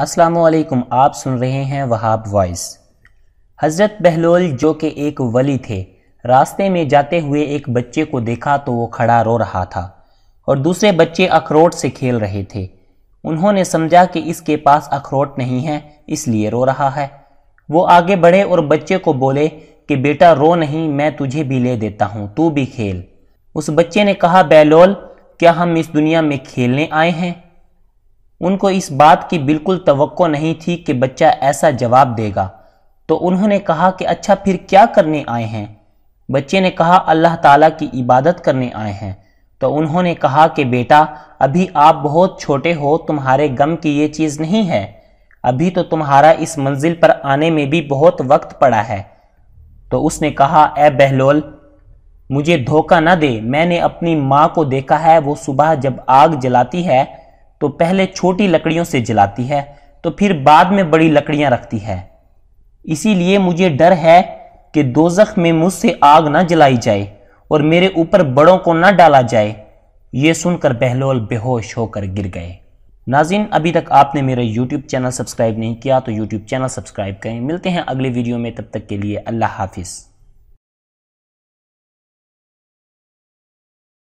असलकुम आप सुन रहे हैं वहाब वॉइस हज़रत बहलोल जो कि एक वली थे रास्ते में जाते हुए एक बच्चे को देखा तो वो खड़ा रो रहा था और दूसरे बच्चे अखरोट से खेल रहे थे उन्होंने समझा कि इसके पास अखरोट नहीं है इसलिए रो रहा है वो आगे बढ़े और बच्चे को बोले कि बेटा रो नहीं मैं तुझे भी ले देता हूँ तू भी खेल उस बच्चे ने कहा बहलोल क्या हम इस दुनिया में खेलने आए हैं उनको इस बात की बिल्कुल तो नहीं थी कि बच्चा ऐसा जवाब देगा तो उन्होंने कहा कि अच्छा फिर क्या करने आए हैं बच्चे ने कहा अल्लाह ताला की इबादत करने आए हैं तो उन्होंने कहा कि बेटा अभी आप बहुत छोटे हो तुम्हारे गम की ये चीज़ नहीं है अभी तो तुम्हारा इस मंजिल पर आने में भी बहुत वक्त पड़ा है तो उसने कहा ए बहलोल मुझे धोखा ना दे मैंने अपनी माँ को देखा है वो सुबह जब आग जलाती है तो पहले छोटी लकड़ियों से जलाती है तो फिर बाद में बड़ी लकड़ियां रखती है इसीलिए मुझे डर है कि दोजख में मुझसे आग ना जलाई जाए और मेरे ऊपर बड़ों को ना डाला जाए ये सुनकर बहलोल बेहोश होकर गिर गए नाजिन अभी तक आपने मेरा यूट्यूब चैनल सब्सक्राइब नहीं किया तो यूट्यूब चैनल सब्सक्राइब करें मिलते हैं अगले वीडियो में तब तक के लिए अल्लाह हाफिज़